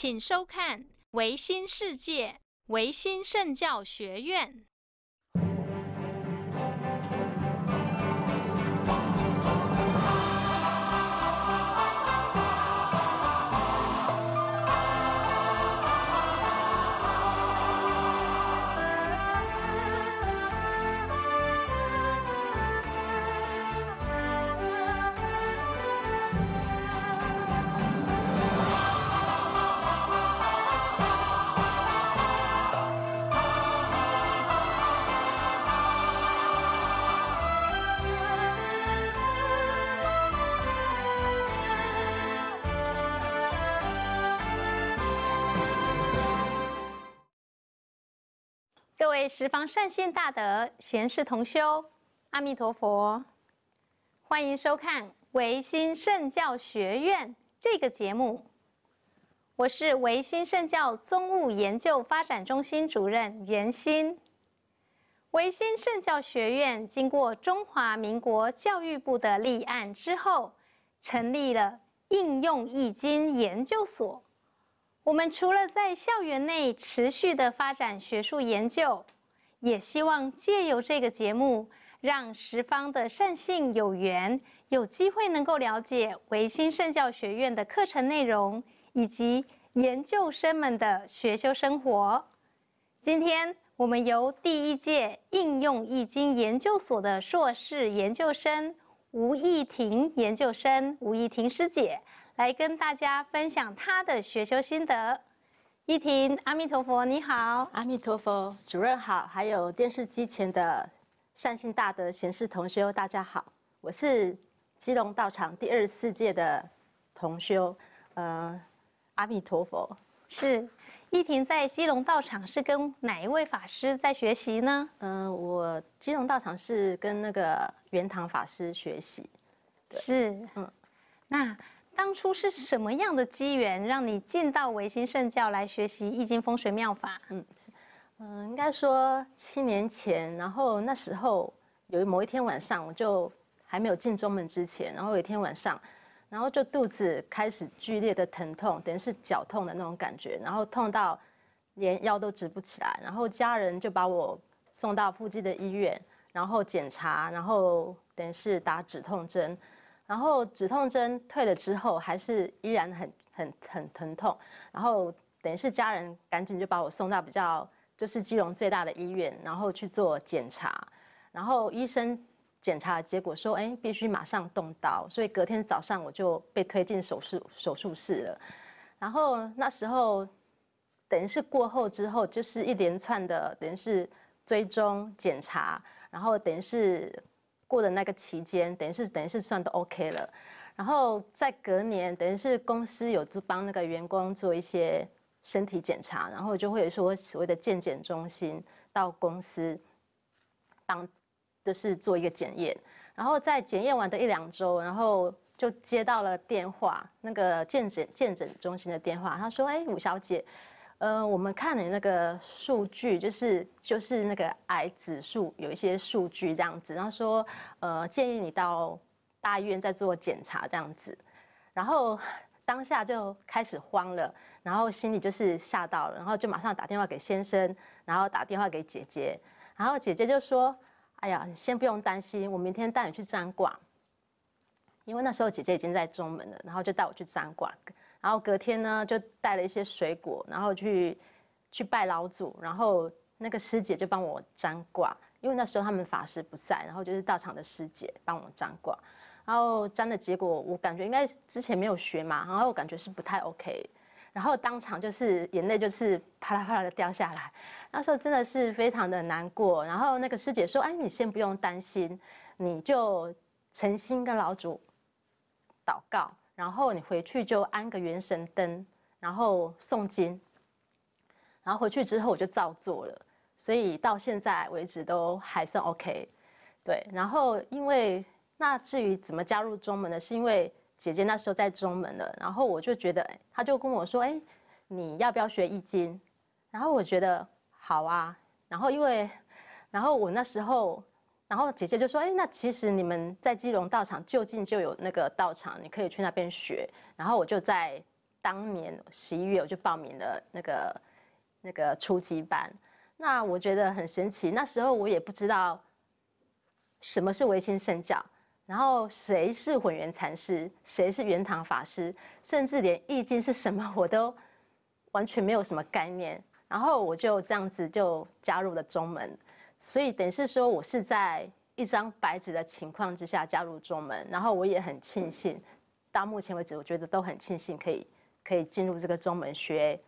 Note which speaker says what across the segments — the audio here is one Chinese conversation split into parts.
Speaker 1: 请收看维新世界维新圣教学院。各位十方善信大德，贤士同修，阿弥陀佛！欢迎收看维新圣教学院这个节目，我是维新圣教宗务研究发展中心主任袁新。维新圣教学院经过中华民国教育部的立案之后，成立了应用易经研究所。我们除了在校园内持续的发展学术研究，也希望借由这个节目，让十方的善信有缘有机会能够了解维新圣教学院的课程内容以及研究生们的学修生活。今天我们由第一届应用易经研究所的硕士研究生吴义婷研究生吴义婷师姐。来跟大家分享他的学修心得。一婷，阿弥陀佛，你好。阿弥陀佛，主任好。还
Speaker 2: 有电视机前的善信大德、贤士同修，大家好。我是
Speaker 1: 基隆道场第二十四届的同修。呃，阿弥陀佛。是。一婷在基隆道场是跟哪一位法师在学习
Speaker 2: 呢？嗯，我基隆道场是跟那个圆堂法师学习。
Speaker 1: 是。嗯。那。当初是什么样的机缘，让你进到维新圣教来学习易经风水妙法？嗯，是，
Speaker 2: 嗯，应该说七年前，然后那时候有某一天晚上，我就还没有进中门之前，然后有一天晚上，然后就肚子开始剧烈的疼痛，等于是绞痛的那种感觉，然后痛到连腰都直不起来，然后家人就把我送到附近的医院，然后检查，然后等于是打止痛针。然后止痛针退了之后，还是依然很很很疼痛。然后等于是家人赶紧就把我送到比较就是基隆最大的医院，然后去做检查。然后医生检查的结果说，哎，必须马上动刀。所以隔天早上我就被推进手术手术室了。然后那时候等于是过后之后，就是一连串的等于是追踪检查，然后等于是。过的那个期间，等于是等于是算都 OK 了。然后在隔年，等于是公司有帮那个员工做一些身体检查，然后就会说所谓的健检中心到公司帮就是做一个检验。然后在检验完的一两周，然后就接到了电话，那个健检健诊中心的电话，他说：“哎，吴小姐。”呃，我们看你那个数据，就是就是那个癌指数有一些数据这样子，然后说，呃，建议你到大医院再做检查这样子，然后当下就开始慌了，然后心里就是吓到了，然后就马上打电话给先生，然后打电话给姐姐，然后姐姐就说，哎呀，你先不用担心，我明天带你去占卦，因为那时候姐姐已经在中门了，然后就带我去占卦。然后隔天呢，就带了一些水果，然后去去拜老祖，然后那个师姐就帮我占卦，因为那时候他们法师不在，然后就是道场的师姐帮我占卦，然后占的结果，我感觉应该之前没有学嘛，然后我感觉是不太 OK，然后当场就是眼泪就是啪啦啪啦的掉下来，那时候真的是非常的难过，然后那个师姐说：“哎，你先不用担心，你就诚心跟老祖祷告。”然后你回去就安个元神灯，然后诵经，然后回去之后我就照做了，所以到现在为止都还算 OK，对。然后因为那至于怎么加入中门呢？是因为姐姐那时候在中门了，然后我就觉得，她就跟我说，哎，你要不要学易经？然后我觉得好啊。然后因为，然后我那时候。然后姐姐就说：“哎，那其实你们在基隆道场就近就有那个道场，你可以去那边学。”然后我就在当年十一月，我就报名了那个那个初级班。那我觉得很神奇，那时候我也不知道什么是唯心圣教，然后谁是混元禅师，谁是圆堂法师，甚至连易经是什么我都完全没有什么概念。然后我就这样子就加入了中门。所以等于是说，我是在一张白纸的情况之下加入中门，然后我也很庆幸，到目前为止，我觉得都很庆幸可以可以进入这个中门学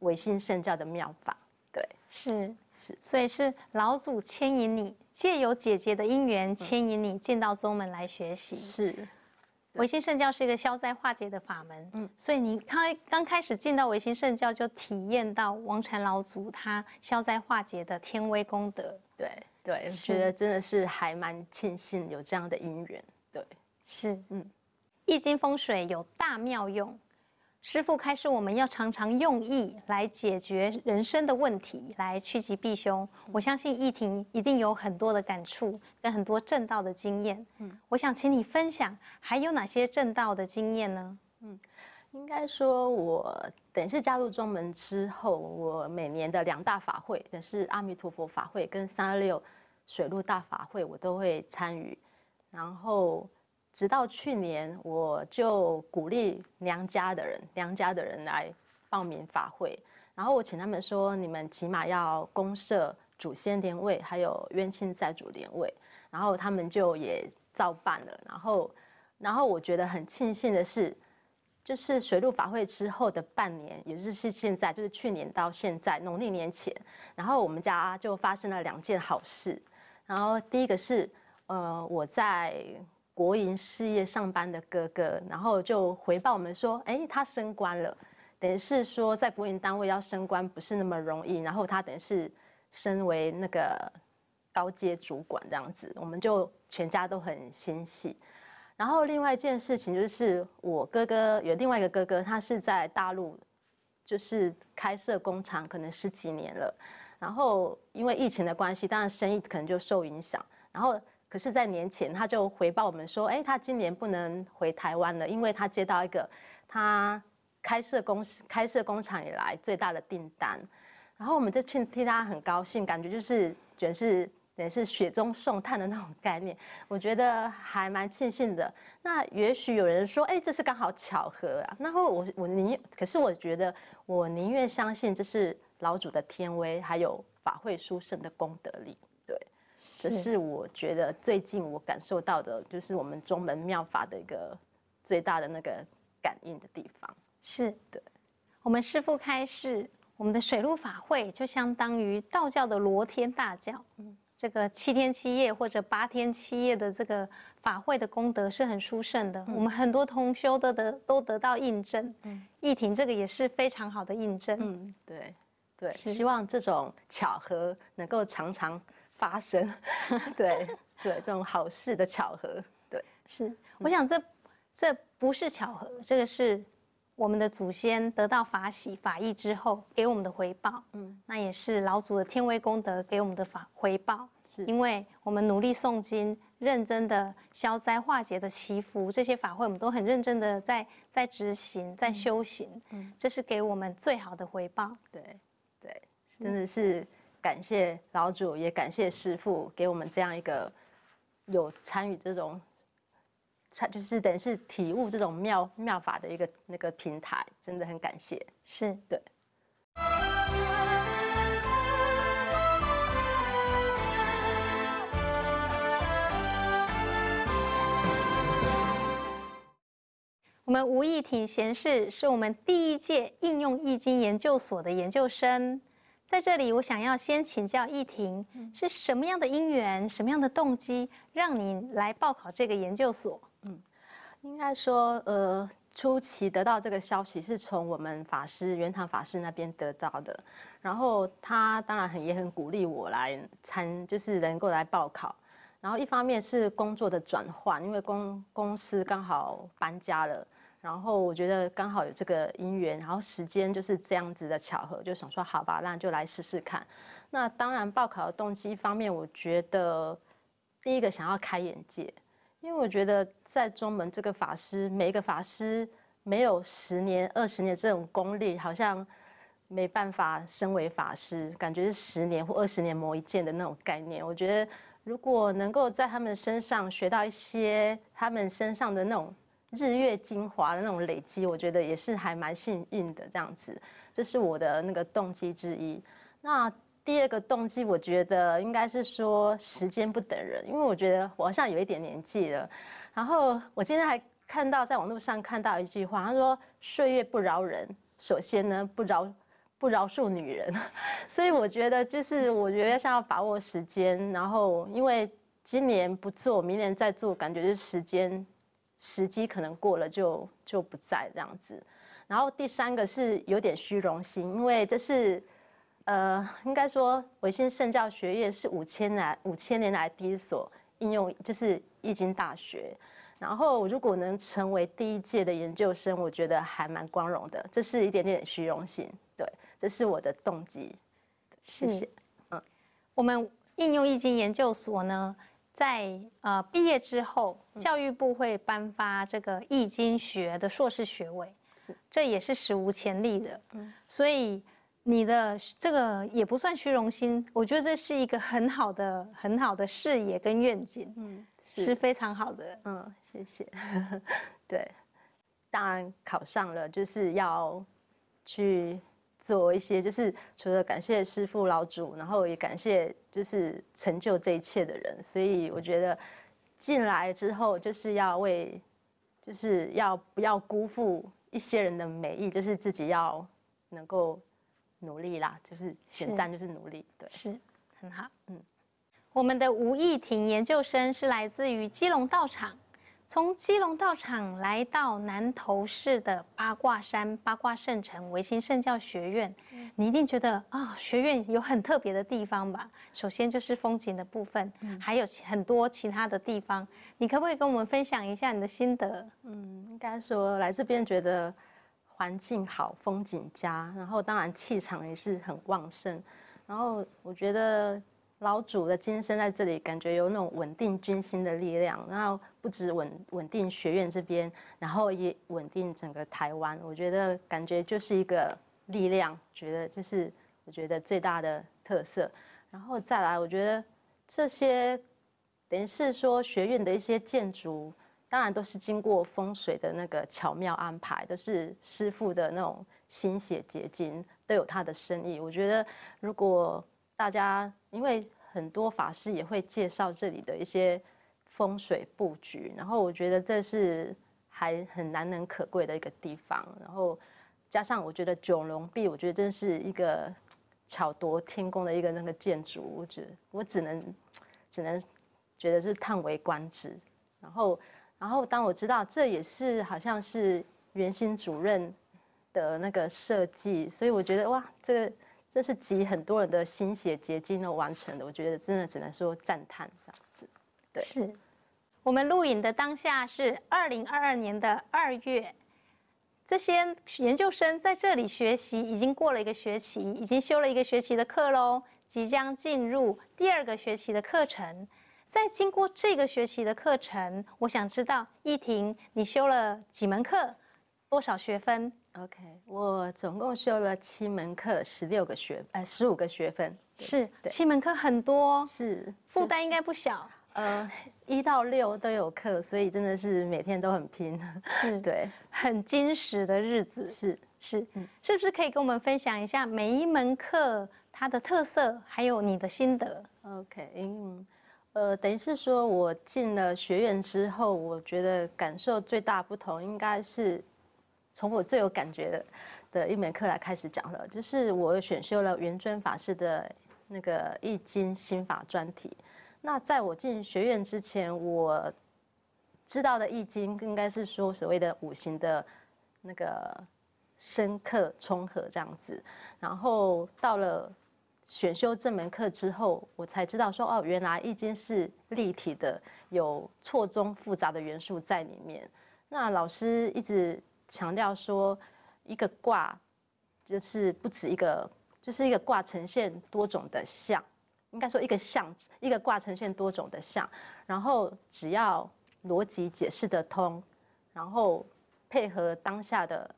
Speaker 2: 唯心圣教的妙法。
Speaker 1: 对，是是，所以是老祖牵引你，借由姐姐的因缘牵引你，进到中门来学习。是。维新圣教是一个消灾化解的法门，嗯，所以你开刚开始进到维新圣教，就体验到王禅老祖他消灾化解的天威功德，
Speaker 2: 对对，觉得真的是还蛮庆幸有这样的因缘，
Speaker 1: 对，是，嗯，易经风水有大妙用。师父开始，我们要常常用意来解决人生的问题，来趋吉避凶。我相信义婷一定有很多的感触跟很多正道的经验。嗯，我想请你分享还有哪些正道的经验呢？嗯，
Speaker 2: 应该说，我等是加入中门之后，我每年的两大法会，等是阿弥陀佛法会跟三二六水陆大法会，我都会参与。然后。直到去年，我就鼓励娘家的人、娘家的人来报名法会，然后我请他们说：“你们起码要公社祖先连位，还有冤亲债主连位。”然后他们就也照办了。然后，然后我觉得很庆幸的是，就是水陆法会之后的半年，也就是现在，就是去年到现在农历年前，然后我们家就发生了两件好事。然后第一个是，呃，我在。国营事业上班的哥哥，然后就回报我们说：“哎，他升官了，等于是说在国营单位要升官不是那么容易。”然后他等于是升为那个高阶主管这样子，我们就全家都很欣喜。然后另外一件事情就是，我哥哥有另外一个哥哥，他是在大陆就是开设工厂，可能十几年了。然后因为疫情的关系，当然生意可能就受影响。然后可是，在年前他就回报我们说：“哎，他今年不能回台湾了，因为他接到一个他开设公司、开设工厂以来最大的订单。”然后我们就去替他很高兴，感觉就是卷是也是雪中送炭的那种概念。我觉得还蛮庆幸的。那也许有人说：“哎，这是刚好巧合啊。”那我我宁可是我觉得我宁愿相信这是老主的天威，还有法会书圣的功德力。这是我觉得最近我感受到的，就是我们中门妙法的一个最大的那个感应的地方。是的，
Speaker 1: 我们师父开示，我们的水陆法会就相当于道教的罗天大教，嗯，这个七天七夜或者八天七夜的这个法会的功德是很殊胜的。我们很多同修的的都得到印证，嗯，逸婷这个也是非常好的印证，嗯，
Speaker 2: 对，对，希望这种巧合能够常常。
Speaker 1: 发生，对对，这种好事的巧合，对，是。我想这这不是巧合，这个是我们的祖先得到法喜法益之后给我们的回报，嗯，那也是老祖的天威功德给我们的法回报，是因为我们努力诵经，认真的消灾化解的祈福，这些法会我们都很认真的在在执行在修行，嗯，这是给我们最好的回报，对对，真的
Speaker 2: 是。感谢老主，也感谢师傅给我们这样一个有参与这种参，就是等于是体悟这种妙妙法的一个那个平台，真的很感谢。是对。
Speaker 1: 我们吴易挺贤士是我们第一届应用易经研究所的研究生。在这里，我想要先请教一婷，是什么样的因缘，什么样的动机，让你来报考这个研究所？嗯，
Speaker 2: 应该说，呃，初期得到这个消息是从我们法师圆堂法师那边得到的，然后他当然很也很鼓励我来参，就是能够来报考。然后一方面是工作的转换，因为公公司刚好搬家了。然后我觉得刚好有这个因缘，然后时间就是这样子的巧合，就想说好吧，那就来试试看。那当然报考的动机方面，我觉得第一个想要开眼界，因为我觉得在中门这个法师，每一个法师没有十年、二十年这种功力，好像没办法身为法师，感觉是十年或二十年磨一剑的那种概念。我觉得如果能够在他们身上学到一些他们身上的那种。日月精华的那种累积，我觉得也是还蛮幸运的这样子，这是我的那个动机之一。那第二个动机，我觉得应该是说时间不等人，因为我觉得我好像有一点年纪了。然后我今天还看到在网络上看到一句话，他说：“岁月不饶人，首先呢不饶不饶恕女人。” 所以我觉得就是我觉得像要把握时间，然后因为今年不做，明年再做，感觉就是时间。时机可能过了就就不在这样子，然后第三个是有点虚荣心，因为这是，呃，应该说维新圣教学院是五千来五千年来第一所应用就是易经大学，然后如果能成为第一届的研究生，我觉得还蛮光荣的，这是一点点虚荣心，对，这是我的动机，谢谢，嗯，
Speaker 1: 我们应用易经研究所呢。在呃毕业之后，教育部会颁发这个易经学的硕士学位，是，这也是史无前例的。嗯，所以你的这个也不算虚荣心，我觉得这是一个很好的、很好的视野跟愿景，嗯，是非常好的。嗯，谢谢。
Speaker 2: 对，当然考上了就是要去。做一些就是除了感谢师父老祖，然后也感谢就是成就这一切的人，所以我觉得进来之后就是要为就是要不要辜负一些人的美意，就是自己要能够努力啦，就是简单就是努力，对，是
Speaker 1: 很好，嗯。我们的吴义婷研究生是来自于基隆道场。从基隆道场来到南投市的八卦山八卦圣城维新圣教学院，你一定觉得啊，学院有很特别的地方吧？首先就是风景的部分，还有很多其他的地方。你可不可以跟我们分享一下你的心得？嗯，
Speaker 2: 应该说来这边觉得环境好，风景佳，然后当然气场也是很旺盛。然后我觉得老祖的今生在这里，感觉有那种稳定军心的力量。然后。不止稳稳定学院这边，然后也稳定整个台湾，我觉得感觉就是一个力量，觉得这是我觉得最大的特色。然后再来，我觉得这些等于是说学院的一些建筑，当然都是经过风水的那个巧妙安排，都是师傅的那种心血结晶，都有他的深意。我觉得如果大家因为很多法师也会介绍这里的一些。风水布局，然后我觉得这是还很难能可贵的一个地方，然后加上我觉得九龙壁，我觉得真是一个巧夺天工的一个那个建筑，我觉得我只能只能觉得是叹为观止。然后然后当我知道这也是好像是原新主任的那个设计，所以我觉得哇，这个这是集很多人的心血结晶的完成的，我觉得真的只能说赞叹。
Speaker 1: 对，是我们录影的当下是二零二二年的二月，这些研究生在这里学习已经过了一个学期，已经修了一个学期的课喽，即将进入第二个学期的课程。在经过这个学期的课程，我想知道一婷，你修了几门课，多少学分？OK，我总共修
Speaker 2: 了七门课，十六个学，呃，十五个学分，是七门课很多，是负担应该不小。呃，一到六都有课，所以真的是每天都
Speaker 1: 很拼，对，很坚实的日子。是是，是不是可以跟我们分享一下每一门课它的特色，还有你的心得
Speaker 2: ？OK，嗯，呃，等于是说我进了学院之后，我觉得感受最大不同，应该是从我最有感觉的一门课来开始讲了，就是我选修了圆尊法师的那个易经心法专题。那在我进学院之前，我知道的易经应该是说所谓的五行的那个深刻冲合这样子。然后到了选修这门课之后，我才知道说哦，原来易经是立体的，有错综复杂的元素在里面。那老师一直强调说，一个卦就是不止一个，就是一个卦呈现多种的象。应该说一个像一个卦呈现多种的像，然后只要逻辑解释得通，然后配合当下的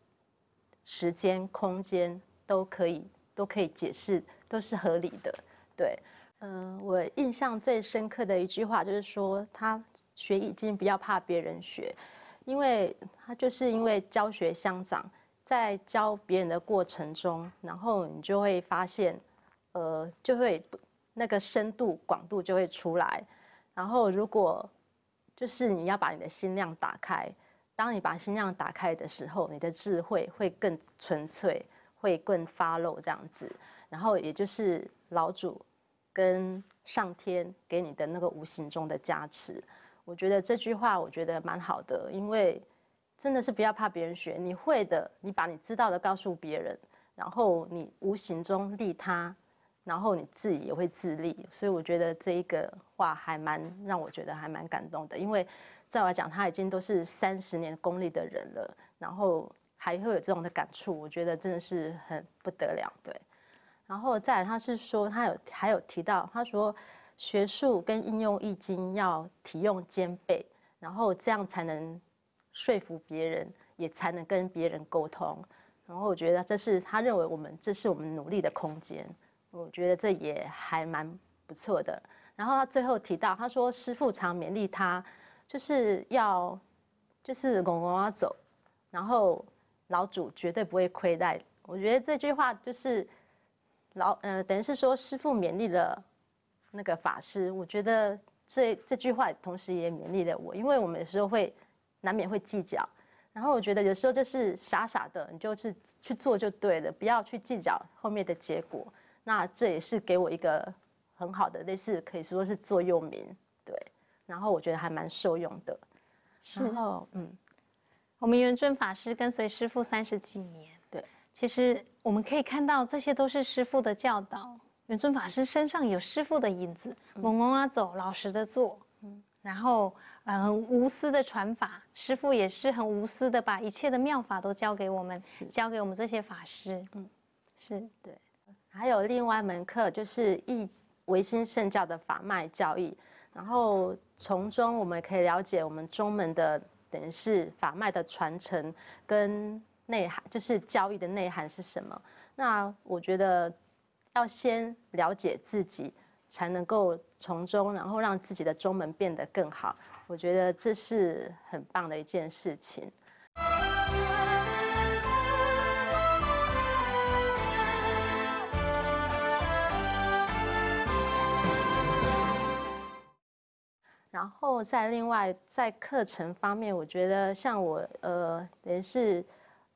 Speaker 2: 时间空间都可以，都可以解释，都是合理的。对，嗯，我印象最深刻的一句话就是说，他学易经不要怕别人学，因为他就是因为教学相长，在教别人的过程中，然后你就会发现，呃，就会。那个深度广度就会出来，然后如果就是你要把你的心量打开，当你把心量打开的时候，你的智慧会更纯粹，会更发露这样子，然后也就是老主跟上天给你的那个无形中的加持。我觉得这句话我觉得蛮好的，因为真的是不要怕别人学，你会的，你把你知道的告诉别人，然后你无形中利他。然后你自己也会自立，所以我觉得这一个话还蛮让我觉得还蛮感动的。因为在我来讲，他已经都是三十年功力的人了，然后还会有这种的感触，我觉得真的是很不得了。对，然后再来，他是说他有还有提到，他说学术跟应用易经要体用兼备，然后这样才能说服别人，也才能跟别人沟通。然后我觉得这是他认为我们这是我们努力的空间。我觉得这也还蛮不错的。然后他最后提到，他说：“师父常勉励他，就是要就是拱拱啊走，然后老主绝对不会亏待。”我觉得这句话就是老呃，等于是说师父勉励了那个法师。我觉得这这句话同时也勉励了我，因为我们有时候会难免会计较。然后我觉得有时候就是傻傻的，你就是去做就对了，不要去计较后面的结果。那这也是给我一个很好的类似可以说是座右铭，对。然后我觉得还蛮受用的。然后，嗯，
Speaker 1: 我们圆尊法师跟随师傅三十几年，对。其实我们可以看到，这些都是师傅的教导。圆尊法师身上有师傅的影子，稳稳啊走，老实的做。嗯。然后，呃，无私的传法，师傅也是很无私的，把一切的妙法都教给我们，教给我们这些法师。嗯，是对。
Speaker 2: 还有另外一门课就是一维新圣教的法脉教义，然后从中我们可以了解我们中门的等于是法脉的传承跟内涵，就是教义的内涵是什么。那我觉得要先了解自己，才能够从中然后让自己的中门变得更好。我觉得这是很棒的一件事情。然后在另外在课程方面，我觉得像我呃，等是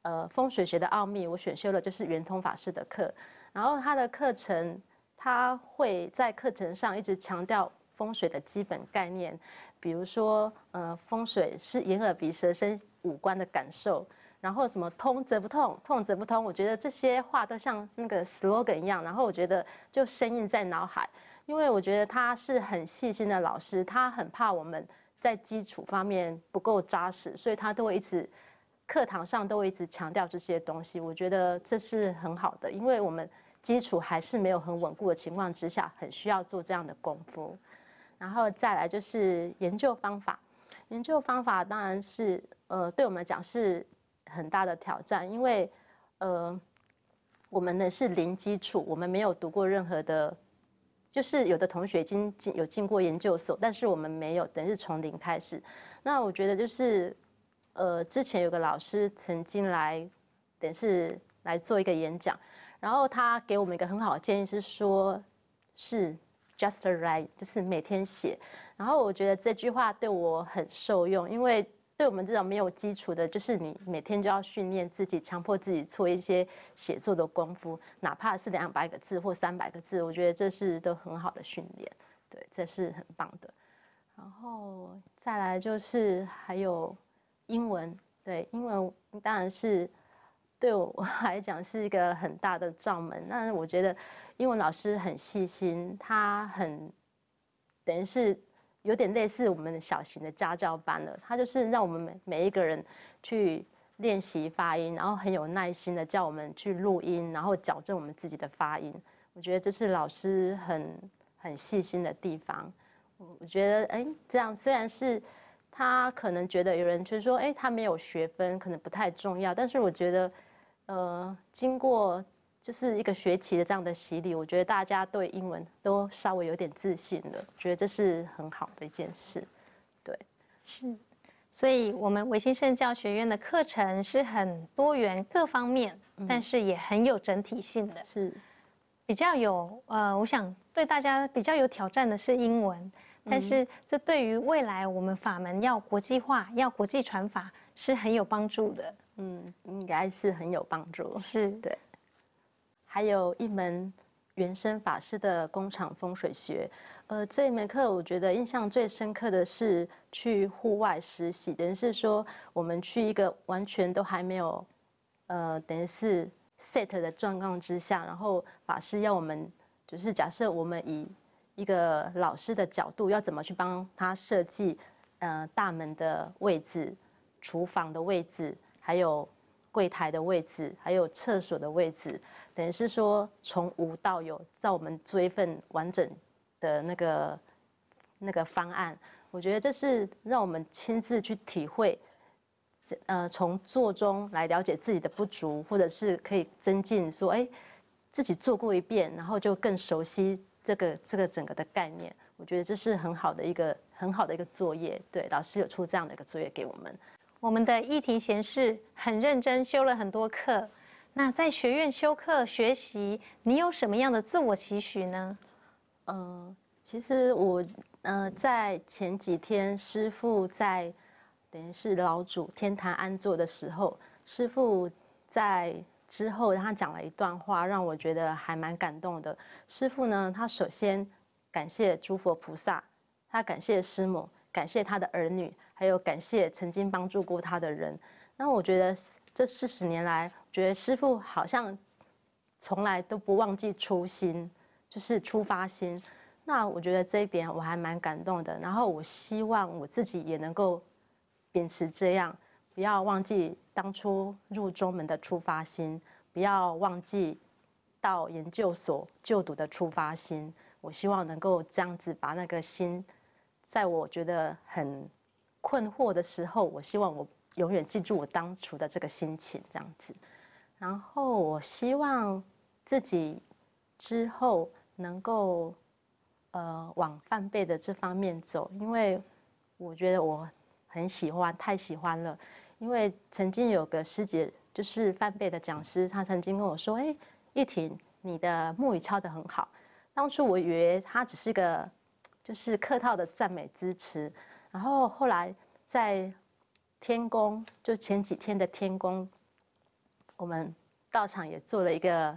Speaker 2: 呃风水学的奥秘，我选修了就是圆通法师的课。然后他的课程，他会在课程上一直强调风水的基本概念，比如说呃风水是眼耳鼻舌身五官的感受，然后什么通则不痛，痛则不通。我觉得这些话都像那个 slogan 一样，然后我觉得就深印在脑海。因为我觉得他是很细心的老师，他很怕我们在基础方面不够扎实，所以他都会一直课堂上都会一直强调这些东西。我觉得这是很好的，因为我们基础还是没有很稳固的情况之下，很需要做这样的功夫。然后再来就是研究方法，研究方法当然是呃对我们讲是很大的挑战，因为呃我们呢是零基础，我们没有读过任何的。就是有的同学已经进有进过研究所，但是我们没有，等于是从零开始。那我觉得就是，呃，之前有个老师曾经来，等于是来做一个演讲，然后他给我们一个很好的建议是说，是 just r i right，就是每天写。然后我觉得这句话对我很受用，因为。对我们这种没有基础的，就是你每天就要训练自己，强迫自己做一些写作的功夫，哪怕是两百个字或三百个字，我觉得这是都很好的训练，对，这是很棒的。然后再来就是还有英文，对，英文当然是对我 来讲是一个很大的罩门。那我觉得英文老师很细心，他很等于是。有点类似我们小型的家教班了，他就是让我们每每一个人去练习发音，然后很有耐心的叫我们去录音，然后矫正我们自己的发音。我觉得这是老师很很细心的地方。我觉得，哎，这样虽然是他可能觉得有人就说，哎，他没有学分，可能不太重要，但是我觉得，呃，经过。就是一个学期的这样的洗礼，我觉得大家对英文都稍微有点自信了，觉得这是很好的一件事。对，
Speaker 1: 是，所以我们维新圣教学院的课程是很多元、各方面，但是也很有整体性的。是，比较有呃，我想对大家比较有挑战的是英文，但是这对于未来我们法门要国际化、要国际传法是很有帮助的。嗯，应该是很有帮助。是，对。
Speaker 2: 还有一门原生法师的工厂风水学，呃，这一门课我觉得印象最深刻的是去户外实习，等于是说我们去一个完全都还没有，呃，等于是 set 的状况之下，然后法师要我们就是假设我们以一个老师的角度，要怎么去帮他设计，呃，大门的位置、厨房的位置，还有。柜台的位置，还有厕所的位置，等于是说从无到有，在我们做一份完整的那个那个方案，我觉得这是让我们亲自去体会，呃，从做中来了解自己的不足，或者是可以增进说，哎，自己做过一遍，然后就更熟悉这个这个整个的概念。我觉得这是很好的一个很好的一个作业，对老师有出这样的一个作业给我们。
Speaker 1: 我们的议题贤士很认真修了很多课，那在学院修课学习，你有什么样的自我期许呢？呃，其
Speaker 2: 实我呃在前几天师傅在等于是老祖天坛安坐的时候，师傅在之后他讲了一段话，让我觉得还蛮感动的。师傅呢，他首先感谢诸佛菩萨，他感谢师母。感谢他的儿女，还有感谢曾经帮助过他的人。那我觉得这四十年来，觉得师傅好像从来都不忘记初心，就是出发心。那我觉得这一点我还蛮感动的。然后我希望我自己也能够秉持这样，不要忘记当初入中门的出发心，不要忘记到研究所就读的出发心。我希望能够这样子把那个心。在我觉得很困惑的时候，我希望我永远记住我当初的这个心情这样子。然后我希望自己之后能够呃往翻倍的这方面走，因为我觉得我很喜欢，太喜欢了。因为曾经有个师姐，就是翻倍的讲师，她曾经跟我说：“哎，一婷，你的木语敲得很好。”当初我以为她只是个。就是客套的赞美支持，然后后来在天宫，就前几天的天宫，我们道场也做了一个，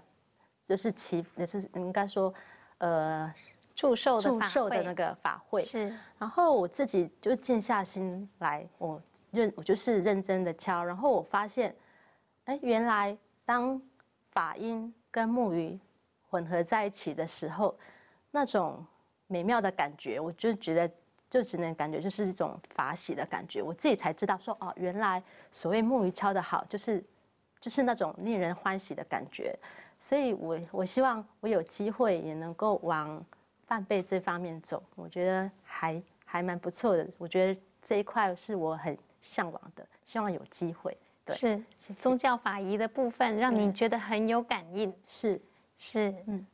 Speaker 2: 就是祈，也是应该说，呃，祝寿祝寿的那个法会。是。然后我自己就静下心来，我认我就是认真的敲，然后我发现，哎，原来当法音跟木鱼混合在一起的时候，那种。美妙的感觉，我就觉得，就只能感觉就是一种法喜的感觉。我自己才知道说，哦，原来所谓木鱼敲得好，就是，就是那种令人欢喜的感觉。所以，我我希望我有机会也能够往半贝这方面走。我觉得还还蛮不错的。我觉得这一块是我很向往的，希望有机会。
Speaker 1: 对，是宗教法仪的部分，让你觉得很有感应。是是，嗯。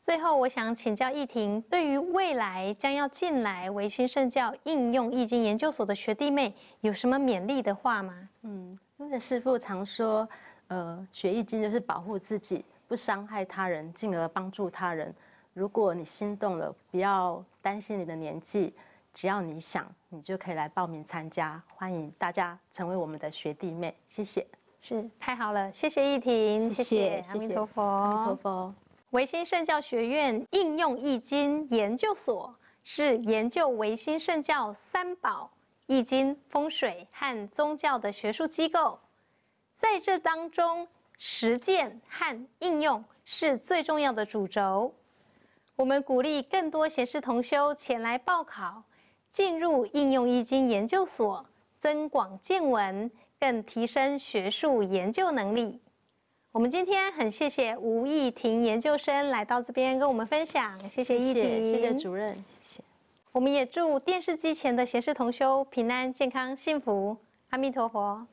Speaker 1: 最后，我想请教易婷，对于未来将要进来维新圣教应用易经研究所的学弟妹，有什么勉励的话吗？嗯，
Speaker 2: 因正师傅常说，呃，学易经就是保护自己，不伤害他人，进而帮助他人。如果你心动了，不要担心你的年纪，只要你想，你就可以来报名参加。欢迎大家成为我们的学弟妹，谢谢。
Speaker 1: 是太好了，谢谢易婷，谢谢阿弥陀佛，阿弥陀佛。维新圣教学院应用易经研究所是研究维新圣教三宝——易经、风水和宗教的学术机构。在这当中，实践和应用是最重要的主轴。我们鼓励更多贤士同修前来报考，进入应用易经研究所，增广见闻，更提升学术研究能力。我们今天很谢谢吴艺婷研究生来到这边跟我们分享，谢谢艺婷，谢谢主任，谢谢。我们也祝电视机前的贤士同修平安、健康、幸福，阿弥陀佛。